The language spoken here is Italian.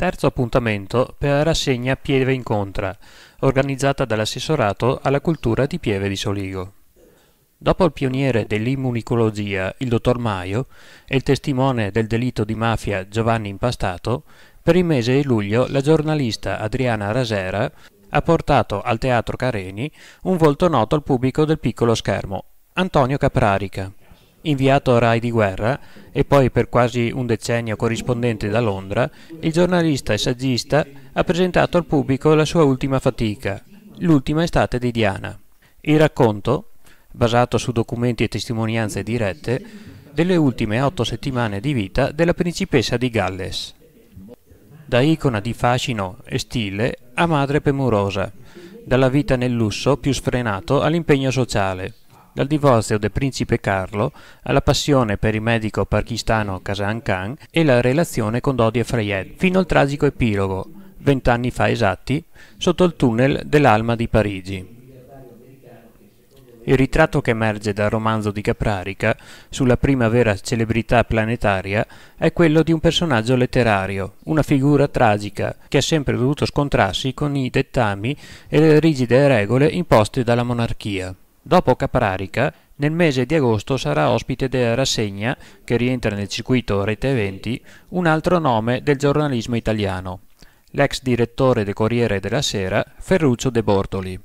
terzo appuntamento per la rassegna Pieve Incontra, organizzata dall'assessorato alla cultura di Pieve di Soligo. Dopo il pioniere dell'immunicologia, il dottor Maio, e il testimone del delitto di mafia Giovanni Impastato, per il mese di luglio la giornalista Adriana Rasera ha portato al Teatro Careni un volto noto al pubblico del piccolo schermo, Antonio Caprarica. Inviato a Rai di guerra e poi per quasi un decennio corrispondente da Londra, il giornalista e saggista ha presentato al pubblico la sua ultima fatica, l'ultima estate di Diana. Il racconto, basato su documenti e testimonianze dirette, delle ultime otto settimane di vita della principessa di Galles. Da icona di fascino e stile a madre premurosa, dalla vita nel lusso più sfrenato all'impegno sociale dal divorzio del principe Carlo alla passione per il medico pakistano Kazan Khan e la relazione con Dodi Efrayed, fino al tragico epilogo, vent'anni fa esatti, sotto il tunnel dell'Alma di Parigi. Il ritratto che emerge dal romanzo di Caprarica sulla prima vera celebrità planetaria è quello di un personaggio letterario, una figura tragica che ha sempre dovuto scontrarsi con i dettami e le rigide regole imposte dalla monarchia. Dopo Caprarica, nel mese di agosto sarà ospite della rassegna, che rientra nel circuito Rete 20, un altro nome del giornalismo italiano, l'ex direttore del Corriere della Sera, Ferruccio De Bortoli.